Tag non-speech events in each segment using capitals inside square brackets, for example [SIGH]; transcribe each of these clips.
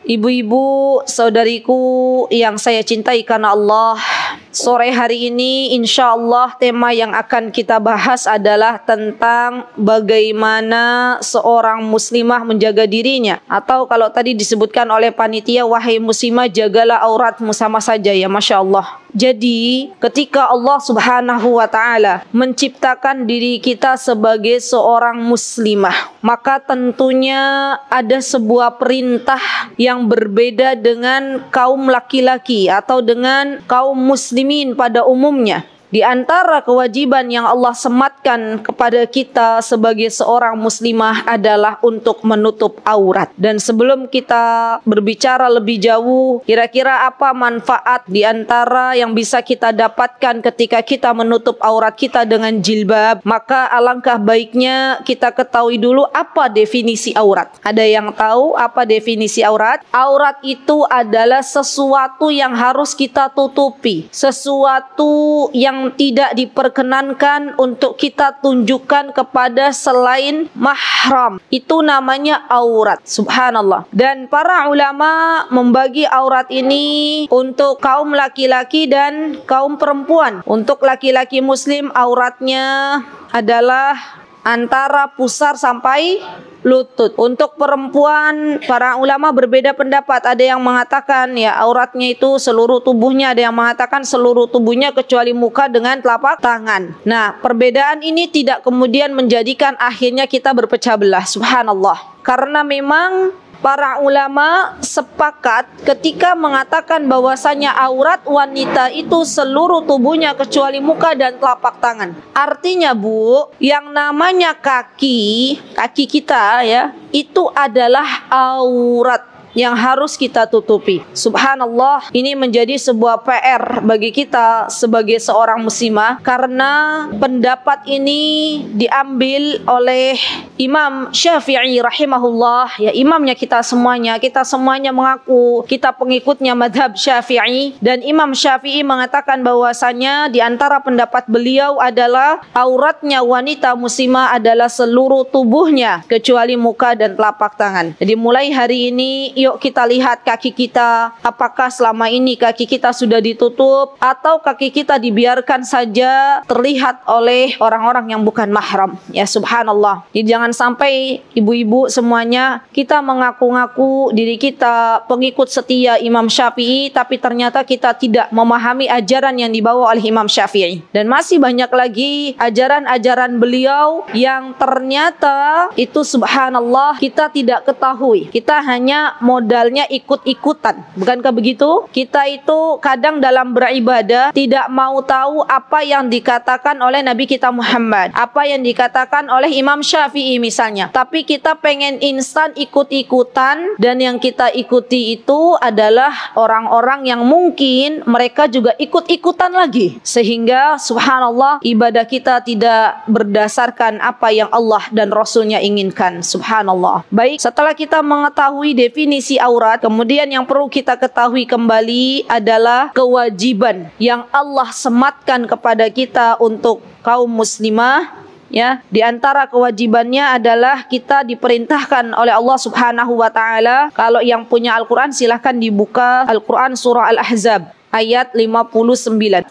Ibu-ibu, saudariku yang saya cintai karena Allah, sore hari ini insya Allah tema yang akan kita bahas adalah tentang bagaimana seorang muslimah menjaga dirinya. Atau kalau tadi disebutkan oleh panitia, wahai muslimah jagalah auratmu sama saja ya Masya Allah. Jadi ketika Allah Subhanahu wa taala menciptakan diri kita sebagai seorang muslimah, maka tentunya ada sebuah perintah yang berbeda dengan kaum laki-laki atau dengan kaum muslimin pada umumnya. Di antara kewajiban yang Allah sematkan kepada kita sebagai seorang muslimah adalah untuk menutup aurat. Dan sebelum kita berbicara lebih jauh, kira-kira apa manfaat di antara yang bisa kita dapatkan ketika kita menutup aurat kita dengan jilbab? Maka alangkah baiknya kita ketahui dulu apa definisi aurat. Ada yang tahu apa definisi aurat? Aurat itu adalah sesuatu yang harus kita tutupi, sesuatu yang yang tidak diperkenankan untuk kita tunjukkan kepada selain mahram. Itu namanya aurat. Subhanallah. Dan para ulama membagi aurat ini untuk kaum laki-laki dan kaum perempuan. Untuk laki-laki muslim auratnya adalah antara pusar sampai lutut. Untuk perempuan, para ulama berbeda pendapat. Ada yang mengatakan ya auratnya itu seluruh tubuhnya, ada yang mengatakan seluruh tubuhnya kecuali muka dengan telapak tangan. Nah, perbedaan ini tidak kemudian menjadikan akhirnya kita berpecah belah. Subhanallah. Karena memang Para ulama sepakat ketika mengatakan bahwasanya aurat wanita itu seluruh tubuhnya kecuali muka dan telapak tangan. Artinya Bu, yang namanya kaki, kaki kita ya, itu adalah aurat yang harus kita tutupi. Subhanallah, ini menjadi sebuah PR bagi kita sebagai seorang muslimah karena pendapat ini diambil oleh Imam Syafi'i rahimahullah, ya imamnya kita semuanya, kita semuanya mengaku kita pengikutnya madhab Syafi'i dan Imam Syafi'i mengatakan bahwasanya di antara pendapat beliau adalah auratnya wanita muslimah adalah seluruh tubuhnya kecuali muka dan telapak tangan. Jadi mulai hari ini yuk kita lihat kaki kita apakah selama ini kaki kita sudah ditutup atau kaki kita dibiarkan saja terlihat oleh orang-orang yang bukan mahram. Ya subhanallah. Jadi ya, jangan sampai ibu-ibu semuanya kita mengaku-ngaku diri kita pengikut setia Imam Syafi'i tapi ternyata kita tidak memahami ajaran yang dibawa oleh Imam Syafi'i. Dan masih banyak lagi ajaran-ajaran beliau yang ternyata itu subhanallah kita tidak ketahui. Kita hanya modalnya ikut-ikutan. Bukankah begitu? Kita itu kadang dalam beribadah tidak mau tahu apa yang dikatakan oleh Nabi kita Muhammad, apa yang dikatakan oleh Imam Syafi'i misalnya. Tapi kita pengen instan ikut-ikutan dan yang kita ikuti itu adalah orang-orang yang mungkin mereka juga ikut-ikutan lagi. Sehingga subhanallah ibadah kita tidak berdasarkan apa yang Allah dan Rasulnya inginkan. Subhanallah. Baik, setelah kita mengetahui definisi mengisi aurat. Kemudian yang perlu kita ketahui kembali adalah kewajiban yang Allah sematkan kepada kita untuk kaum muslimah ya di antara kewajibannya adalah kita diperintahkan oleh Allah Subhanahu wa taala kalau yang punya Al-Qur'an silahkan dibuka Al-Qur'an surah Al-Ahzab ayat 59.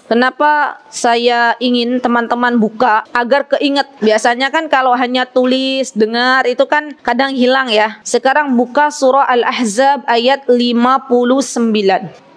Kenapa saya ingin teman-teman buka agar keinget. Biasanya kan kalau hanya tulis, dengar itu kan kadang hilang ya. Sekarang buka surah Al-Ahzab ayat 59.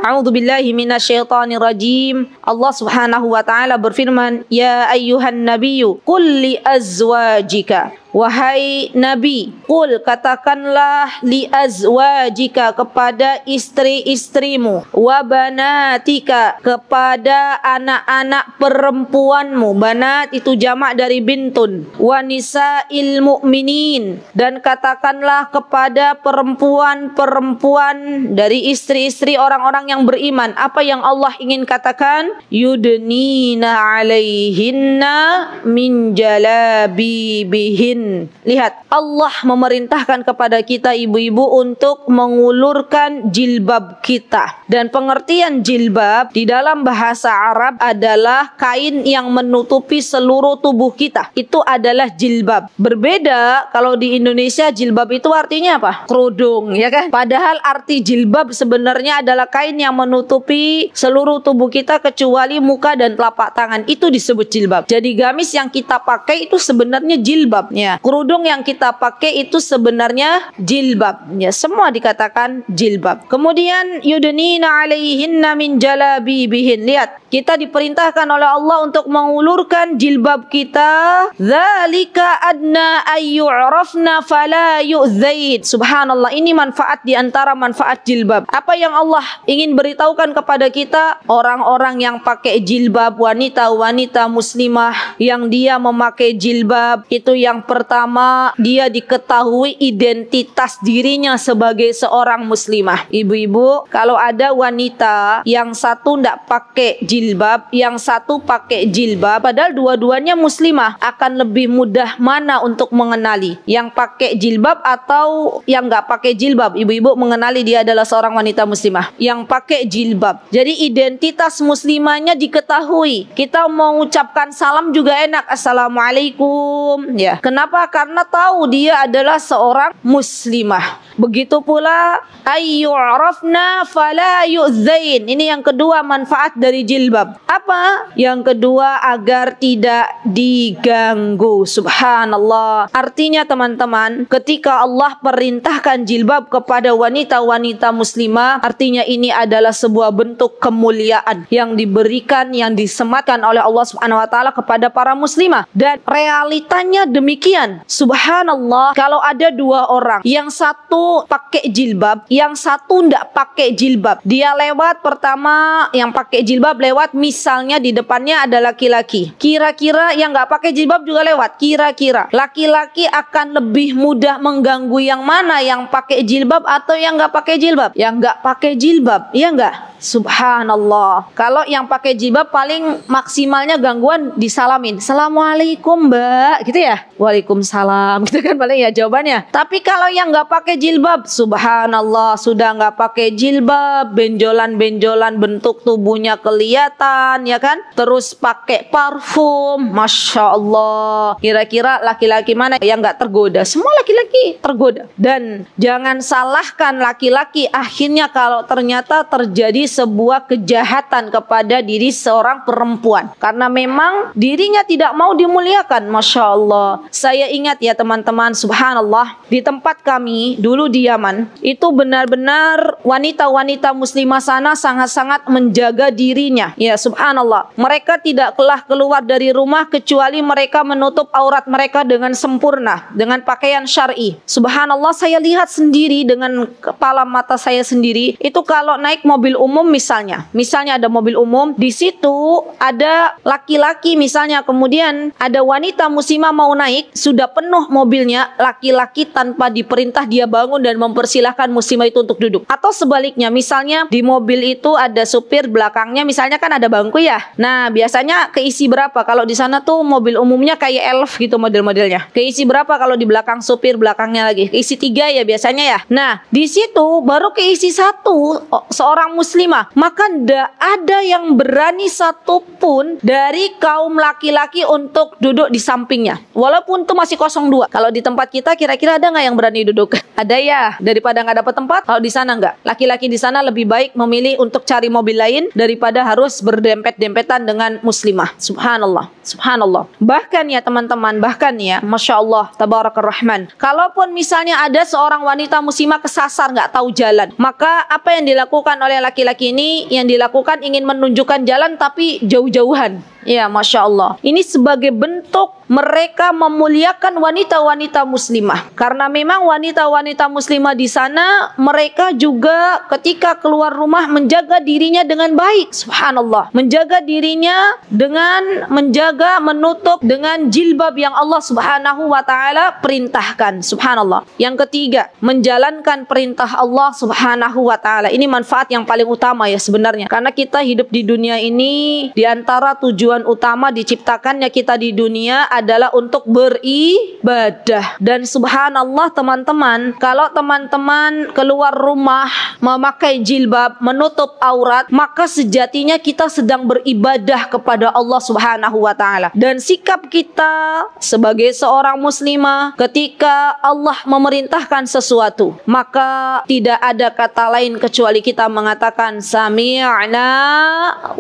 A'udzu billahi minasyaitonir rajim. Allah Subhanahu wa taala berfirman, "Ya ayyuhan nabiyyu qul li azwajika Wahai Nabi, kul katakanlah li azwajika kepada istri-istrimu, wa banatika kepada anak-anak perempuanmu. Banat itu jamak dari bintun. Wanisa ilmu minin dan katakanlah kepada perempuan-perempuan dari istri-istri orang-orang yang beriman. Apa yang Allah ingin katakan? Yudnina alaihinna min jalabibihin Hmm, lihat Allah memerintahkan kepada kita ibu-ibu untuk mengulurkan jilbab kita. Dan pengertian jilbab di dalam bahasa Arab adalah kain yang menutupi seluruh tubuh kita. Itu adalah jilbab. Berbeda kalau di Indonesia jilbab itu artinya apa? Kerudung, ya kan? Padahal arti jilbab sebenarnya adalah kain yang menutupi seluruh tubuh kita kecuali muka dan telapak tangan. Itu disebut jilbab. Jadi gamis yang kita pakai itu sebenarnya jilbabnya. Iya. Kerudung yang kita pakai itu sebenarnya jilbab. Ya, semua dikatakan jilbab. Kemudian yudnina alaihinna min jalabibihin. Lihat, kita diperintahkan oleh Allah untuk mengulurkan jilbab kita. Dzalika adna ayyu'rafna fala yu'zaid. Subhanallah, ini manfaat di antara manfaat jilbab. Apa yang Allah ingin beritahukan kepada kita orang-orang yang pakai jilbab wanita-wanita muslimah yang dia memakai jilbab itu yang per pertama dia diketahui identitas dirinya sebagai seorang muslimah. Ibu-ibu, kalau ada wanita yang satu tidak pakai jilbab, yang satu pakai jilbab, padahal dua-duanya muslimah, akan lebih mudah mana untuk mengenali yang pakai jilbab atau yang nggak pakai jilbab. Ibu-ibu mengenali dia adalah seorang wanita muslimah yang pakai jilbab. Jadi identitas muslimahnya diketahui. Kita mau ucapkan salam juga enak. Assalamualaikum. Ya. Kenapa Kenapa? Karena tahu dia adalah seorang muslimah. Begitu pula ayyu'rafna fala yu'zain. Ini yang kedua manfaat dari jilbab. Apa? Yang kedua agar tidak diganggu. Subhanallah. Artinya teman-teman, ketika Allah perintahkan jilbab kepada wanita-wanita muslimah, artinya ini adalah sebuah bentuk kemuliaan yang diberikan yang disematkan oleh Allah Subhanahu wa taala kepada para muslimah dan realitanya demikian Kemudian, subhanallah, kalau ada dua orang, yang satu pakai jilbab, yang satu ndak pakai jilbab. Dia lewat pertama yang pakai jilbab lewat misalnya di depannya ada laki-laki. Kira-kira yang nggak pakai jilbab juga lewat. Kira-kira laki-laki akan lebih mudah mengganggu yang mana yang pakai jilbab atau yang nggak pakai jilbab? Yang nggak pakai jilbab, ya nggak? Subhanallah. Kalau yang pakai jilbab paling maksimalnya gangguan disalamin. Assalamualaikum mbak. Gitu ya. Waalaikumsalam. [LAUGHS] Gitu kan paling ya jawabannya. Tapi kalau yang nggak pakai jilbab. Subhanallah. Sudah nggak pakai jilbab. Benjolan-benjolan bentuk tubuhnya kelihatan. Ya kan. Terus pakai parfum. Masya Allah. Kira-kira laki-laki mana yang nggak tergoda. Semua laki-laki tergoda. Dan jangan salahkan laki-laki. Akhirnya kalau ternyata terjadi sebuah kejahatan kepada diri seorang perempuan karena memang dirinya tidak mau dimuliakan Masya Allah saya ingat ya teman-teman subhanallah di tempat kami dulu di Yaman itu benar-benar wanita-wanita muslimah sana sangat-sangat menjaga dirinya ya subhanallah mereka tidak kelah keluar dari rumah kecuali mereka menutup aurat mereka dengan sempurna dengan pakaian syar'i subhanallah saya lihat sendiri dengan kepala mata saya sendiri itu kalau naik mobil umum umum misalnya, misalnya ada mobil umum, di situ ada laki-laki misalnya, kemudian ada wanita muslimah mau naik, sudah penuh mobilnya, laki-laki tanpa diperintah dia bangun dan mempersilahkan muslimah itu untuk duduk. Atau sebaliknya, misalnya di mobil itu ada supir belakangnya, misalnya kan ada bangku ya. Nah, biasanya keisi berapa? Kalau di sana tuh mobil umumnya kayak elf gitu model-modelnya. Keisi berapa kalau di belakang supir belakangnya lagi? Keisi tiga ya biasanya ya. Nah, di situ baru keisi satu seorang muslim maka tidak ada yang berani satu pun dari kaum laki-laki untuk duduk di sampingnya. Walaupun itu masih kosong dua. Kalau di tempat kita kira-kira ada nggak yang berani duduk? [LAUGHS] ada ya. Daripada nggak dapat tempat, kalau di sana nggak. Laki-laki di sana lebih baik memilih untuk cari mobil lain daripada harus berdempet-dempetan dengan muslimah. Subhanallah. Subhanallah. Bahkan ya teman-teman, bahkan ya, Masya Allah, Tabarakarrahman. Rahman. Kalaupun misalnya ada seorang wanita muslimah kesasar nggak tahu jalan, maka apa yang dilakukan oleh laki-laki ini yang dilakukan ingin menunjukkan jalan tapi jauh du hình Ya, Masya Allah. Ini sebagai bentuk mereka memuliakan wanita-wanita muslimah. Karena memang wanita-wanita muslimah di sana, mereka juga ketika keluar rumah menjaga dirinya dengan baik. Subhanallah. Menjaga dirinya dengan menjaga, menutup dengan jilbab yang Allah subhanahu wa ta'ala perintahkan. Subhanallah. Yang ketiga, menjalankan perintah Allah subhanahu wa ta'ala. Ini manfaat yang paling utama ya sebenarnya. Karena kita hidup di dunia ini di antara tujuan tujuan utama diciptakannya kita di dunia adalah untuk beribadah. Dan subhanallah teman-teman, kalau teman-teman keluar rumah memakai jilbab, menutup aurat, maka sejatinya kita sedang beribadah kepada Allah Subhanahu wa taala. Dan sikap kita sebagai seorang muslimah ketika Allah memerintahkan sesuatu, maka tidak ada kata lain kecuali kita mengatakan sami'na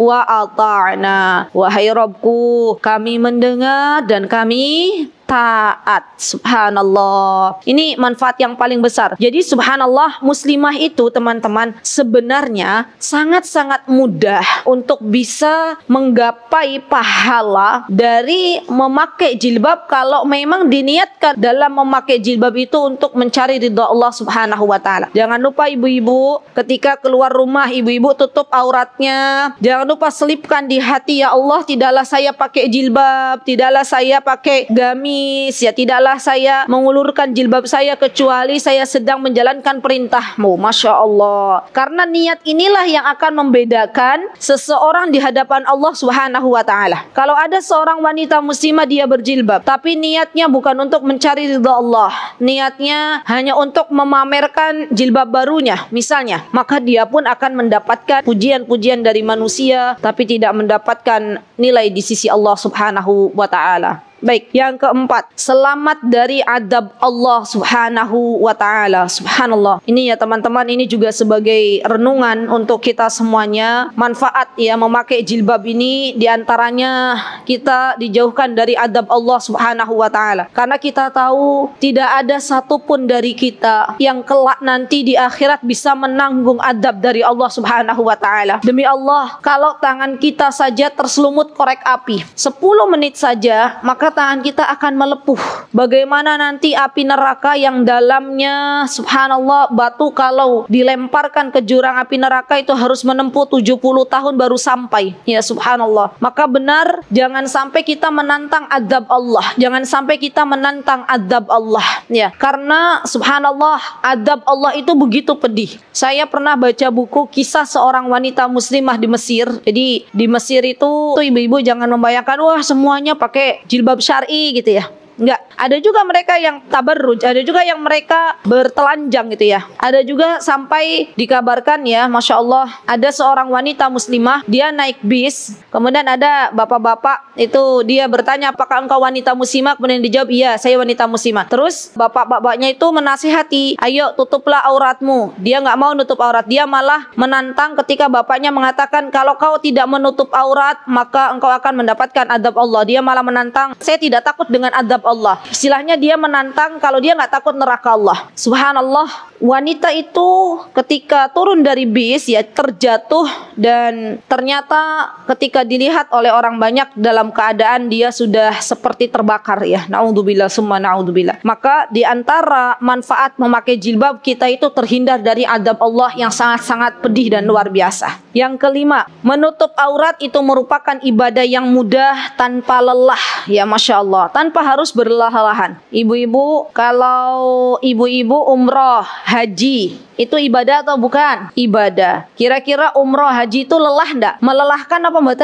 wa ata'na. Wahai wahai Robku, kami mendengar dan kami taat. Subhanallah. Ini manfaat yang paling besar. Jadi subhanallah muslimah itu teman-teman sebenarnya sangat-sangat mudah untuk bisa menggapai pahala dari memakai jilbab kalau memang diniatkan dalam memakai jilbab itu untuk mencari ridha Allah Subhanahu wa taala. Jangan lupa ibu-ibu ketika keluar rumah ibu-ibu tutup auratnya. Jangan lupa selipkan di hati ya Allah tidaklah saya pakai jilbab, tidaklah saya pakai gamis menangis, ya tidaklah saya mengulurkan jilbab saya kecuali saya sedang menjalankan perintahmu. Masya Allah. Karena niat inilah yang akan membedakan seseorang di hadapan Allah Subhanahu wa taala. Kalau ada seorang wanita muslimah dia berjilbab, tapi niatnya bukan untuk mencari ridha Allah. Niatnya hanya untuk memamerkan jilbab barunya misalnya, maka dia pun akan mendapatkan pujian-pujian dari manusia tapi tidak mendapatkan nilai di sisi Allah Subhanahu wa taala. Baik, yang keempat, selamat dari adab Allah Subhanahu wa taala. Subhanallah. Ini ya teman-teman, ini juga sebagai renungan untuk kita semuanya. Manfaat ya memakai jilbab ini diantaranya kita dijauhkan dari adab Allah Subhanahu wa taala. Karena kita tahu tidak ada satupun dari kita yang kelak nanti di akhirat bisa menanggung adab dari Allah Subhanahu wa taala. Demi Allah, kalau tangan kita saja terselumut korek api 10 menit saja, maka perkataan kita akan melepuh. Bagaimana nanti api neraka yang dalamnya subhanallah batu kalau dilemparkan ke jurang api neraka itu harus menempuh 70 tahun baru sampai. Ya subhanallah. Maka benar jangan sampai kita menantang adab Allah. Jangan sampai kita menantang adab Allah. Ya, karena subhanallah adab Allah itu begitu pedih. Saya pernah baca buku kisah seorang wanita muslimah di Mesir. Jadi di Mesir itu ibu-ibu jangan membayangkan wah semuanya pakai jilbab syari gitu ya Enggak. Ada juga mereka yang tabarruj, ada juga yang mereka bertelanjang gitu ya. Ada juga sampai dikabarkan ya, Masya Allah, ada seorang wanita muslimah, dia naik bis, kemudian ada bapak-bapak, itu dia bertanya, apakah engkau wanita muslimah? Kemudian dijawab, iya, saya wanita muslimah. Terus bapak-bapaknya itu menasihati, ayo tutuplah auratmu. Dia nggak mau nutup aurat, dia malah menantang ketika bapaknya mengatakan, kalau kau tidak menutup aurat, maka engkau akan mendapatkan adab Allah. Dia malah menantang, saya tidak takut dengan adab Allah. Istilahnya dia menantang kalau dia nggak takut neraka Allah. Subhanallah, wanita itu ketika turun dari bis ya terjatuh dan ternyata ketika dilihat oleh orang banyak dalam keadaan dia sudah seperti terbakar ya. Naudzubillah summa naudzubillah. Maka di antara manfaat memakai jilbab kita itu terhindar dari adab Allah yang sangat-sangat pedih dan luar biasa. Yang kelima, menutup aurat itu merupakan ibadah yang mudah tanpa lelah ya Masya Allah. Tanpa harus berlahalahan berlahan Ibu-ibu, kalau ibu-ibu umroh haji itu ibadah atau bukan? Ibadah. Kira-kira umroh haji itu lelah ndak? Melelahkan apa mbak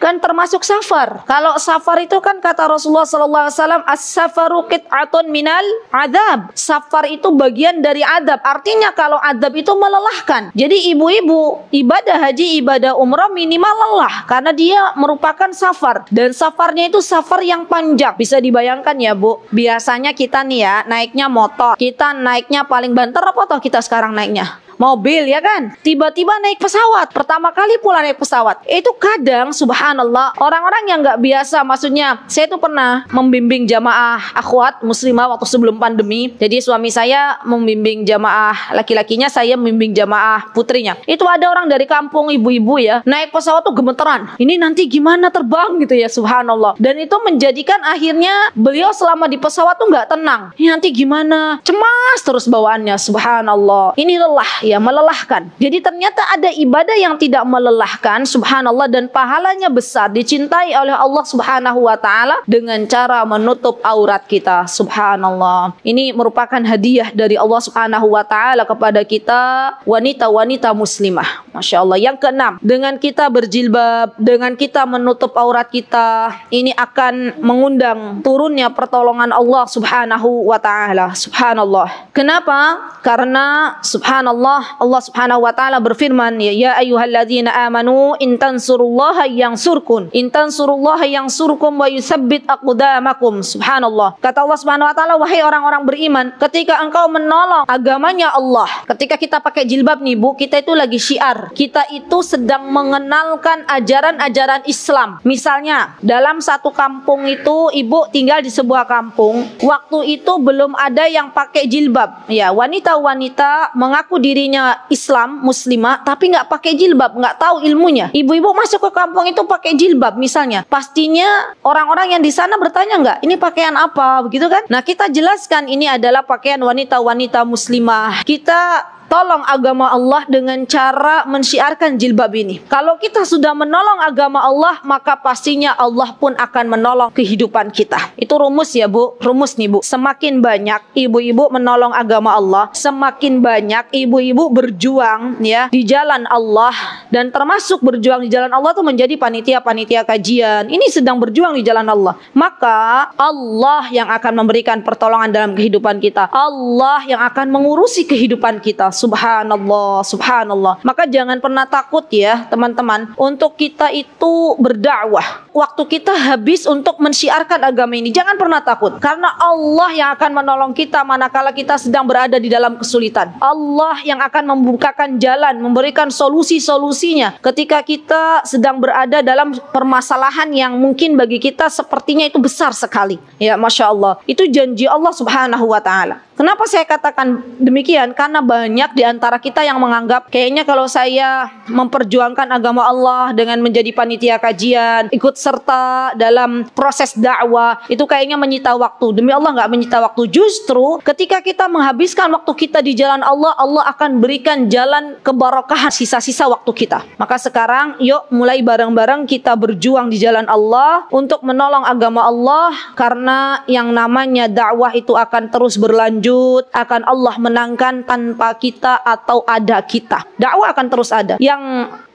Kan termasuk safar. Kalau safar itu kan kata Rasulullah saw. alaihi wasallam as-safaru qit'atun minal adab. Safar itu bagian dari adab. Artinya kalau adab itu melelahkan. Jadi ibu-ibu ibadah haji, ibadah umroh minimal lelah karena dia merupakan safar dan safarnya itu safar yang panjang. Bisa dibayangkan ya, Bu. Biasanya kita nih ya naiknya motor. Kita naiknya paling banter apa toh kita sekarang răng nạnh nhỉ mobil ya kan. Tiba-tiba naik pesawat, pertama kali pula naik pesawat. Itu kadang subhanallah orang-orang yang nggak biasa maksudnya saya itu pernah membimbing jamaah akhwat muslimah waktu sebelum pandemi. Jadi suami saya membimbing jamaah laki-lakinya, saya membimbing jamaah putrinya. Itu ada orang dari kampung ibu-ibu ya, naik pesawat tuh gemeteran. Ini nanti gimana terbang gitu ya subhanallah. Dan itu menjadikan akhirnya beliau selama di pesawat tuh nggak tenang. Ini nanti gimana? Cemas terus bawaannya subhanallah. Ini lelah ya melelahkan. Jadi ternyata ada ibadah yang tidak melelahkan subhanallah dan pahalanya besar dicintai oleh Allah Subhanahu wa taala dengan cara menutup aurat kita subhanallah. Ini merupakan hadiah dari Allah Subhanahu wa taala kepada kita wanita-wanita muslimah. Masya Allah. Yang keenam, dengan kita berjilbab, dengan kita menutup aurat kita, ini akan mengundang turunnya pertolongan Allah Subhanahu wa taala. Subhanallah. Kenapa? Karena subhanallah Allah, Allah Subhanahu wa taala berfirman, "Ya, ya ayyuhalladzina amanu in tansurullaha yansurkum, in tansurullaha yansurkum wa yusabbit aqdamakum." Subhanallah. Kata Allah Subhanahu wa taala, "Wahai orang-orang beriman, ketika engkau menolong agamanya Allah, ketika kita pakai jilbab nih Bu, kita itu lagi syiar. Kita itu sedang mengenalkan ajaran-ajaran Islam. Misalnya, dalam satu kampung itu ibu tinggal di sebuah kampung, waktu itu belum ada yang pakai jilbab. Ya, wanita-wanita mengaku diri istrinya Islam muslimah tapi nggak pakai jilbab nggak tahu ilmunya ibu-ibu masuk ke kampung itu pakai jilbab misalnya pastinya orang-orang yang di sana bertanya nggak ini pakaian apa begitu kan nah kita jelaskan ini adalah pakaian wanita-wanita muslimah kita tolong agama Allah dengan cara mensiarkan jilbab ini. Kalau kita sudah menolong agama Allah, maka pastinya Allah pun akan menolong kehidupan kita. Itu rumus ya Bu, rumus nih Bu. Semakin banyak ibu-ibu menolong agama Allah, semakin banyak ibu-ibu berjuang ya di jalan Allah dan termasuk berjuang di jalan Allah itu menjadi panitia-panitia kajian. Ini sedang berjuang di jalan Allah. Maka Allah yang akan memberikan pertolongan dalam kehidupan kita. Allah yang akan mengurusi kehidupan kita subhanallah, subhanallah. Maka jangan pernah takut ya teman-teman untuk kita itu berdakwah. Waktu kita habis untuk mensiarkan agama ini, jangan pernah takut. Karena Allah yang akan menolong kita manakala kita sedang berada di dalam kesulitan. Allah yang akan membukakan jalan, memberikan solusi-solusinya ketika kita sedang berada dalam permasalahan yang mungkin bagi kita sepertinya itu besar sekali. Ya, Masya Allah. Itu janji Allah subhanahu wa ta'ala. Kenapa saya katakan demikian? Karena banyak di antara kita yang menganggap kayaknya kalau saya memperjuangkan agama Allah dengan menjadi panitia kajian, ikut serta dalam proses dakwah, itu kayaknya menyita waktu. Demi Allah nggak menyita waktu. Justru ketika kita menghabiskan waktu kita di jalan Allah, Allah akan berikan jalan kebarokahan sisa-sisa waktu kita. Maka sekarang yuk mulai bareng-bareng kita berjuang di jalan Allah untuk menolong agama Allah karena yang namanya dakwah itu akan terus berlanjut sujud, akan Allah menangkan tanpa kita atau ada kita. Dakwah akan terus ada. Yang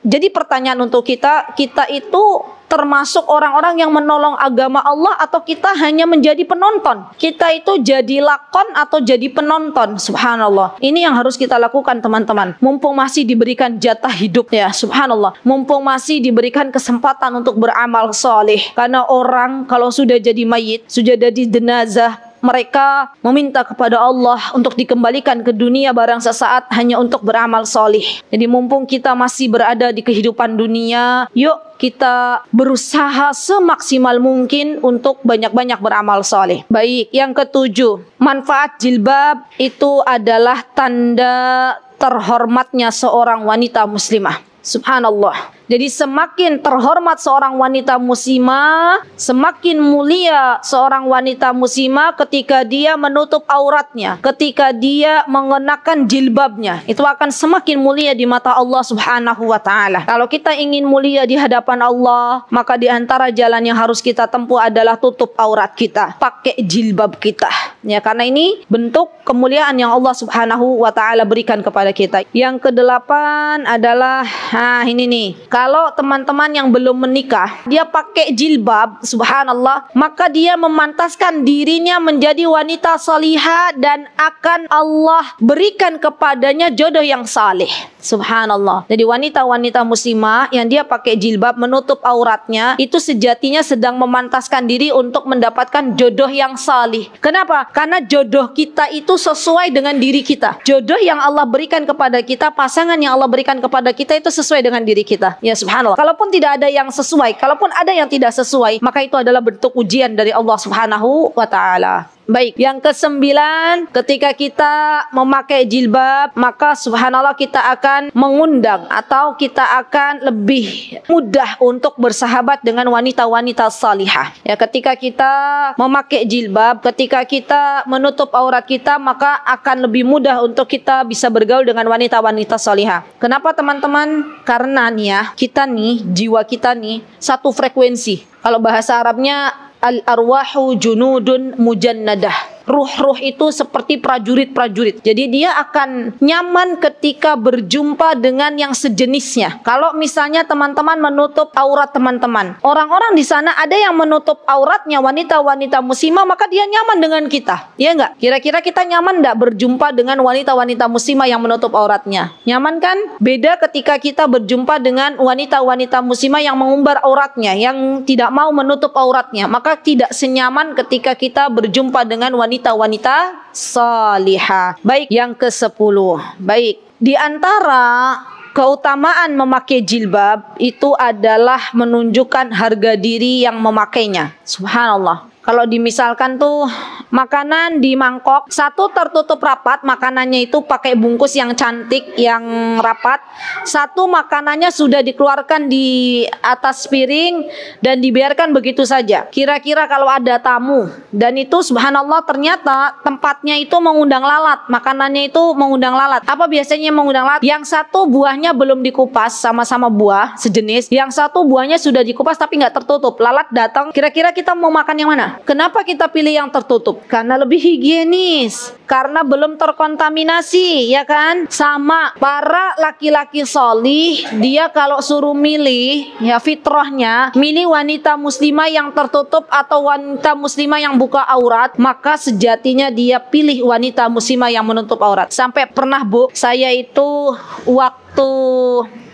jadi pertanyaan untuk kita, kita itu termasuk orang-orang yang menolong agama Allah atau kita hanya menjadi penonton? Kita itu jadi lakon atau jadi penonton? Subhanallah. Ini yang harus kita lakukan teman-teman. Mumpung masih diberikan jatah hidup ya, subhanallah. Mumpung masih diberikan kesempatan untuk beramal soleh. Karena orang kalau sudah jadi mayit, sudah jadi jenazah, mereka meminta kepada Allah untuk dikembalikan ke dunia barang sesaat hanya untuk beramal solih. Jadi mumpung kita masih berada di kehidupan dunia, yuk kita berusaha semaksimal mungkin untuk banyak-banyak beramal soleh. Baik, yang ketujuh, manfaat jilbab itu adalah tanda terhormatnya seorang wanita muslimah. Subhanallah. Jadi semakin terhormat seorang wanita muslimah, semakin mulia seorang wanita muslimah ketika dia menutup auratnya, ketika dia mengenakan jilbabnya. Itu akan semakin mulia di mata Allah Subhanahu wa taala. Kalau kita ingin mulia di hadapan Allah, maka di antara jalan yang harus kita tempuh adalah tutup aurat kita, pakai jilbab kita. Ya, karena ini bentuk kemuliaan yang Allah Subhanahu wa taala berikan kepada kita. Yang kedelapan adalah ah ini nih kalau teman-teman yang belum menikah, dia pakai jilbab, subhanallah, maka dia memantaskan dirinya menjadi wanita salihah dan akan Allah berikan kepadanya jodoh yang saleh. Subhanallah. Jadi wanita-wanita muslimah yang dia pakai jilbab menutup auratnya itu sejatinya sedang memantaskan diri untuk mendapatkan jodoh yang salih. Kenapa? Karena jodoh kita itu sesuai dengan diri kita. Jodoh yang Allah berikan kepada kita, pasangan yang Allah berikan kepada kita itu sesuai dengan diri kita. Ya dirinya subhanallah. Kalaupun tidak ada yang sesuai, kalaupun ada yang tidak sesuai, maka itu adalah bentuk ujian dari Allah Subhanahu wa taala. Baik, yang kesembilan, ketika kita memakai jilbab, maka subhanallah kita akan mengundang atau kita akan lebih mudah untuk bersahabat dengan wanita-wanita salihah. Ya, ketika kita memakai jilbab, ketika kita menutup aurat kita, maka akan lebih mudah untuk kita bisa bergaul dengan wanita-wanita salihah. Kenapa teman-teman? Karena nih ya, kita nih, jiwa kita nih satu frekuensi. Kalau bahasa Arabnya الأرواح جنود مجندة Ruh-ruh itu seperti prajurit-prajurit. Jadi dia akan nyaman ketika berjumpa dengan yang sejenisnya. Kalau misalnya teman-teman menutup aurat teman-teman, orang-orang di sana ada yang menutup auratnya wanita-wanita muslimah, maka dia nyaman dengan kita. Ya enggak? Kira-kira kita nyaman enggak berjumpa dengan wanita-wanita muslimah yang menutup auratnya? Nyaman kan? Beda ketika kita berjumpa dengan wanita-wanita muslimah yang mengumbar auratnya, yang tidak mau menutup auratnya, maka tidak senyaman ketika kita berjumpa dengan wanita wanita-wanita salihah. Baik, yang ke sepuluh Baik, di antara keutamaan memakai jilbab itu adalah menunjukkan harga diri yang memakainya. Subhanallah. Kalau dimisalkan tuh makanan di mangkok satu tertutup rapat, makanannya itu pakai bungkus yang cantik yang rapat. Satu makanannya sudah dikeluarkan di atas piring dan dibiarkan begitu saja. Kira-kira kalau ada tamu dan itu subhanallah ternyata tempatnya itu mengundang lalat, makanannya itu mengundang lalat. Apa biasanya mengundang lalat? Yang satu buahnya belum dikupas sama-sama buah sejenis, yang satu buahnya sudah dikupas tapi nggak tertutup. Lalat datang, kira-kira kita mau makan yang mana? kenapa kita pilih yang tertutup? Karena lebih higienis, karena belum terkontaminasi, ya kan? Sama para laki-laki solih, dia kalau suruh milih, ya fitrahnya, milih wanita muslimah yang tertutup atau wanita muslimah yang buka aurat, maka sejatinya dia pilih wanita muslimah yang menutup aurat. Sampai pernah bu, saya itu waktu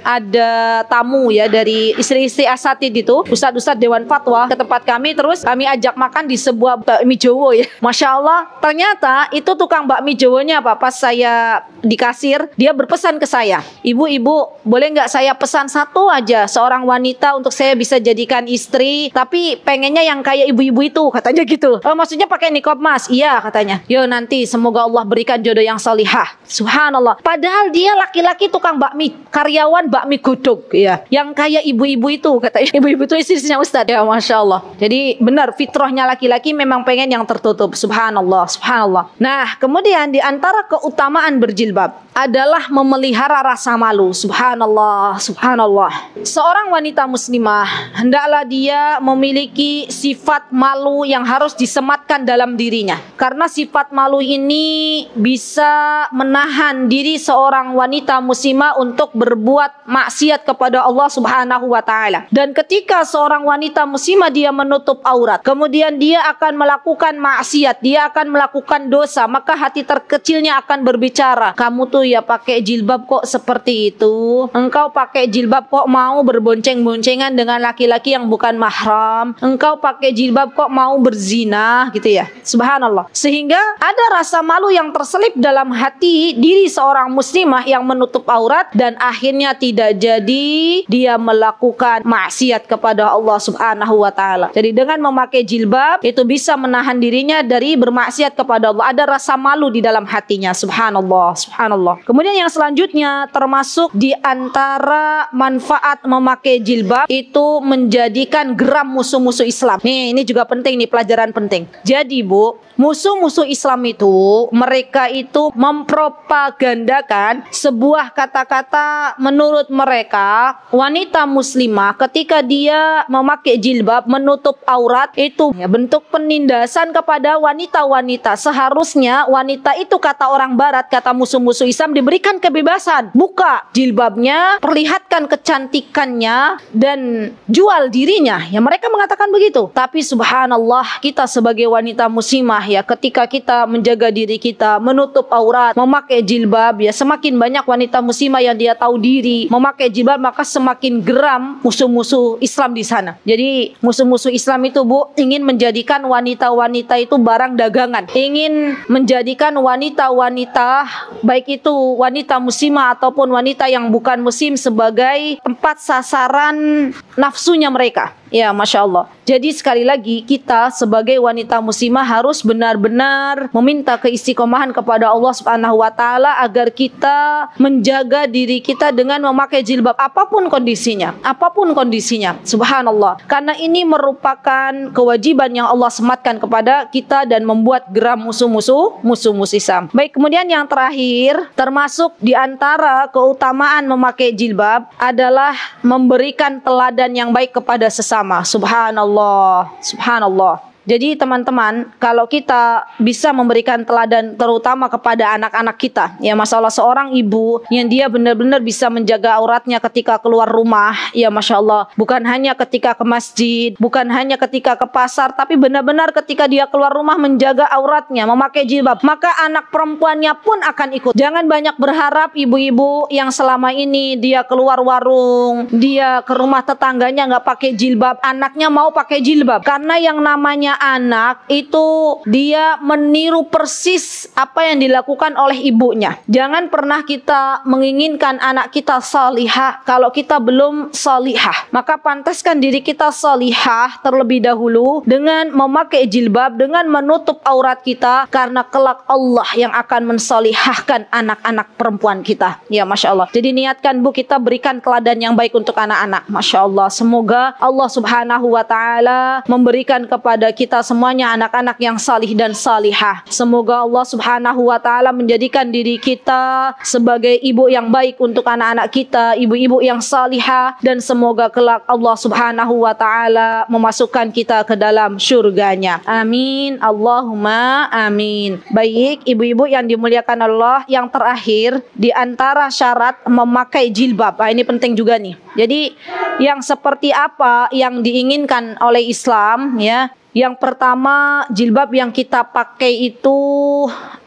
ada tamu ya dari istri-istri asatid itu ustadz-ustadz dewan fatwa ke tempat kami terus kami ajak makan di sebuah bakmi jowo ya [LAUGHS] masya allah ternyata itu tukang bakmi jowonya apa pas saya di kasir dia berpesan ke saya ibu-ibu boleh nggak saya pesan satu aja seorang wanita untuk saya bisa jadikan istri tapi pengennya yang kayak ibu-ibu itu katanya gitu oh, maksudnya pakai nikob mas iya katanya yo nanti semoga Allah berikan jodoh yang salihah subhanallah padahal dia laki-laki tukang bakmi karyawan bakmi guduk ya. Yang kayak ibu-ibu itu kata [LAUGHS] ibu-ibu itu istrinya Ustadz ya Masya Allah. Jadi benar fitrahnya laki-laki memang pengen yang tertutup. Subhanallah, subhanallah. Nah kemudian diantara keutamaan berjilbab adalah memelihara rasa malu. Subhanallah, subhanallah. Seorang wanita muslimah hendaklah dia memiliki sifat malu yang harus disematkan dalam dirinya. Karena sifat malu ini bisa menahan diri seorang wanita muslimah untuk berbuat maksiat kepada Allah Subhanahu wa taala. Dan ketika seorang wanita muslimah dia menutup aurat, kemudian dia akan melakukan maksiat, dia akan melakukan dosa, maka hati terkecilnya akan berbicara, "Kamu tuh ya pakai jilbab kok seperti itu? Engkau pakai jilbab kok mau berbonceng-boncengan dengan laki-laki yang bukan mahram? Engkau pakai jilbab kok mau berzina?" gitu ya. Subhanallah. Sehingga ada rasa malu yang terselip dalam hati diri seorang muslimah yang menutup aurat dan akhirnya tidak tidak jadi dia melakukan maksiat kepada Allah Subhanahu wa taala. Jadi dengan memakai jilbab itu bisa menahan dirinya dari bermaksiat kepada Allah. Ada rasa malu di dalam hatinya. Subhanallah, subhanallah. Kemudian yang selanjutnya termasuk di antara manfaat memakai jilbab itu menjadikan geram musuh-musuh Islam. Nih, ini juga penting nih pelajaran penting. Jadi, Bu, musuh-musuh Islam itu mereka itu mempropagandakan sebuah kata-kata menurut menurut mereka wanita muslimah ketika dia memakai jilbab menutup aurat itu ya, bentuk penindasan kepada wanita-wanita. Seharusnya wanita itu kata orang barat, kata musuh-musuh Islam diberikan kebebasan. Buka jilbabnya, perlihatkan kecantikannya dan jual dirinya. Ya mereka mengatakan begitu. Tapi subhanallah kita sebagai wanita muslimah ya ketika kita menjaga diri kita, menutup aurat, memakai jilbab ya semakin banyak wanita muslimah yang dia tahu diri, memakai jilbab maka semakin geram musuh-musuh Islam di sana. Jadi musuh-musuh Islam itu Bu ingin menjadikan wanita-wanita itu barang dagangan. Ingin menjadikan wanita-wanita baik itu wanita muslimah ataupun wanita yang bukan muslim sebagai tempat sasaran nafsunya mereka. Ya, masya Allah. Jadi sekali lagi kita sebagai wanita muslimah harus benar-benar meminta keistiqomahan kepada Allah Subhanahu Wa Taala agar kita menjaga diri kita dengan memakai jilbab apapun kondisinya, apapun kondisinya. Subhanallah. Karena ini merupakan kewajiban yang Allah sematkan kepada kita dan membuat geram musuh-musuh musuh-musuh Islam. Baik, kemudian yang terakhir termasuk di antara keutamaan memakai jilbab adalah memberikan teladan yang baik kepada sesama sama. Subhanallah. Subhanallah. Jadi teman-teman, kalau kita bisa memberikan teladan terutama kepada anak-anak kita, ya masya Allah seorang ibu yang dia benar-benar bisa menjaga auratnya ketika keluar rumah, ya masya Allah, bukan hanya ketika ke masjid, bukan hanya ketika ke pasar, tapi benar-benar ketika dia keluar rumah menjaga auratnya, memakai jilbab, maka anak perempuannya pun akan ikut. Jangan banyak berharap ibu-ibu yang selama ini dia keluar warung, dia ke rumah tetangganya nggak pakai jilbab, anaknya mau pakai jilbab, karena yang namanya anak itu dia meniru persis apa yang dilakukan oleh ibunya. Jangan pernah kita menginginkan anak kita salihah kalau kita belum salihah. Maka pantaskan diri kita salihah terlebih dahulu dengan memakai jilbab, dengan menutup aurat kita karena kelak Allah yang akan mensalihahkan anak-anak perempuan kita. Ya Masya Allah. Jadi niatkan Bu kita berikan teladan yang baik untuk anak-anak. Masya Allah. Semoga Allah subhanahu wa ta'ala memberikan kepada kita kita semuanya anak-anak yang salih dan salihah. Semoga Allah Subhanahu wa taala menjadikan diri kita sebagai ibu yang baik untuk anak-anak kita, ibu-ibu yang salihah dan semoga kelak Allah Subhanahu wa taala memasukkan kita ke dalam surganya. Amin. Allahumma amin. Baik, ibu-ibu yang dimuliakan Allah, yang terakhir di antara syarat memakai jilbab. Nah, ini penting juga nih. Jadi yang seperti apa yang diinginkan oleh Islam ya yang pertama jilbab yang kita pakai itu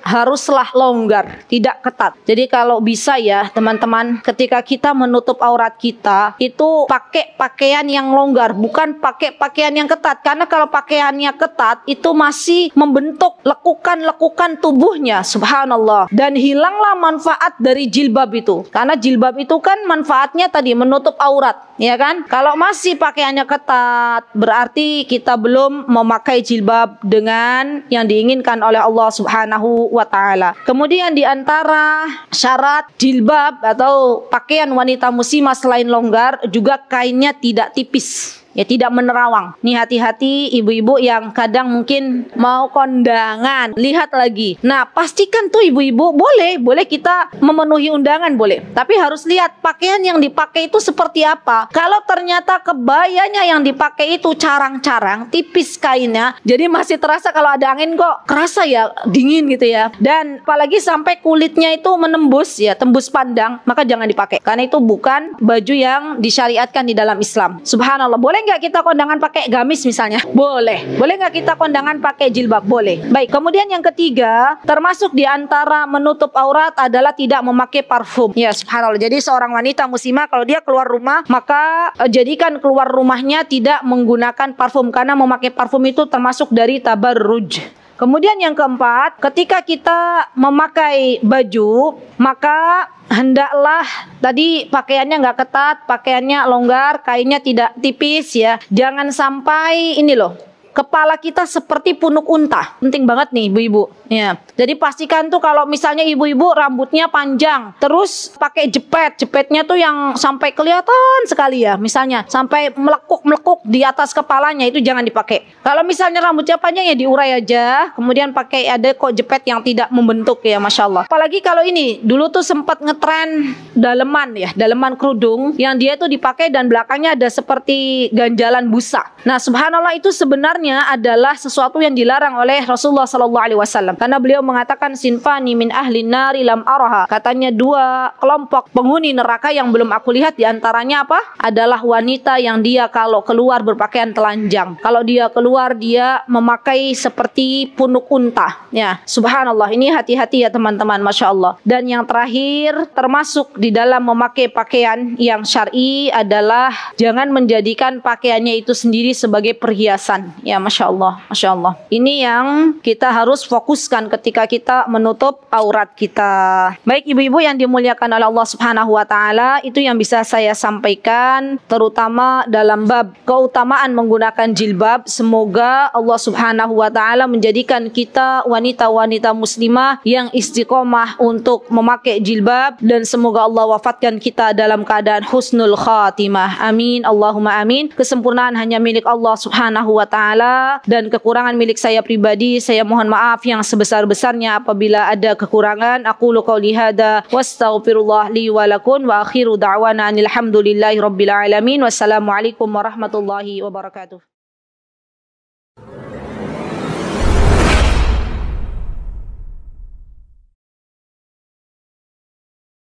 haruslah longgar, tidak ketat. Jadi kalau bisa ya teman-teman, ketika kita menutup aurat kita itu pakai pakaian yang longgar, bukan pakai pakaian yang ketat. Karena kalau pakaiannya ketat itu masih membentuk lekukan-lekukan tubuhnya, subhanallah. Dan hilanglah manfaat dari jilbab itu. Karena jilbab itu kan manfaatnya tadi menutup aurat, ya kan? Kalau masih pakaiannya ketat, berarti kita belum memakai jilbab dengan yang diinginkan oleh Allah Subhanahu wa taala. Kemudian di antara syarat jilbab atau pakaian wanita muslimah selain longgar juga kainnya tidak tipis ya tidak menerawang. Nih hati-hati ibu-ibu yang kadang mungkin mau kondangan, lihat lagi. Nah, pastikan tuh ibu-ibu boleh, boleh kita memenuhi undangan boleh. Tapi harus lihat pakaian yang dipakai itu seperti apa. Kalau ternyata kebayanya yang dipakai itu carang-carang, tipis kainnya, jadi masih terasa kalau ada angin kok kerasa ya dingin gitu ya. Dan apalagi sampai kulitnya itu menembus ya, tembus pandang, maka jangan dipakai. Karena itu bukan baju yang disyariatkan di dalam Islam. Subhanallah, boleh boleh nggak kita kondangan pakai gamis misalnya? Boleh. Boleh nggak kita kondangan pakai jilbab? Boleh. Baik, kemudian yang ketiga, termasuk di antara menutup aurat adalah tidak memakai parfum. Ya, subhanallah. Jadi seorang wanita muslimah kalau dia keluar rumah, maka eh, jadikan keluar rumahnya tidak menggunakan parfum karena memakai parfum itu termasuk dari tabarruj. Kemudian yang keempat, ketika kita memakai baju, maka hendaklah tadi pakaiannya nggak ketat, pakaiannya longgar, kainnya tidak tipis ya. Jangan sampai ini loh, Kepala kita seperti punuk unta. Penting banget nih ibu-ibu. Ya. Jadi pastikan tuh kalau misalnya ibu-ibu rambutnya panjang, terus pakai jepet. Jepetnya tuh yang sampai kelihatan sekali ya. Misalnya sampai melekuk-melekuk di atas kepalanya itu jangan dipakai. Kalau misalnya rambutnya panjang ya diurai aja. Kemudian pakai ada kok jepet yang tidak membentuk ya Masya Allah. Apalagi kalau ini dulu tuh sempat ngetren daleman ya. Daleman kerudung yang dia tuh dipakai dan belakangnya ada seperti ganjalan busa. Nah subhanallah itu sebenarnya adalah sesuatu yang dilarang oleh Rasulullah Sallallahu Alaihi Wasallam karena beliau mengatakan sinfani min ahli nari lam araha katanya dua kelompok penghuni neraka yang belum aku lihat diantaranya apa adalah wanita yang dia kalau keluar berpakaian telanjang kalau dia keluar dia memakai seperti punuk unta ya subhanallah ini hati-hati ya teman-teman masya Allah dan yang terakhir termasuk di dalam memakai pakaian yang syari adalah jangan menjadikan pakaiannya itu sendiri sebagai perhiasan ya, Ya, masya Allah, masya Allah. Ini yang kita harus fokuskan ketika kita menutup aurat kita. Baik ibu-ibu yang dimuliakan oleh Allah Subhanahu Wa Taala, itu yang bisa saya sampaikan, terutama dalam bab keutamaan menggunakan jilbab. Semoga Allah Subhanahu Wa Taala menjadikan kita wanita-wanita Muslimah yang istiqomah untuk memakai jilbab dan semoga Allah wafatkan kita dalam keadaan husnul khatimah. Amin, Allahumma amin. Kesempurnaan hanya milik Allah Subhanahu Wa Taala dan kekurangan milik saya pribadi. Saya mohon maaf yang sebesar-besarnya apabila ada kekurangan. Aku luka qauli hada wastaghfirullah li wa lakum wa akhiru da'wana alhamdulillahi rabbil alamin. Wassalamualaikum warahmatullahi wabarakatuh.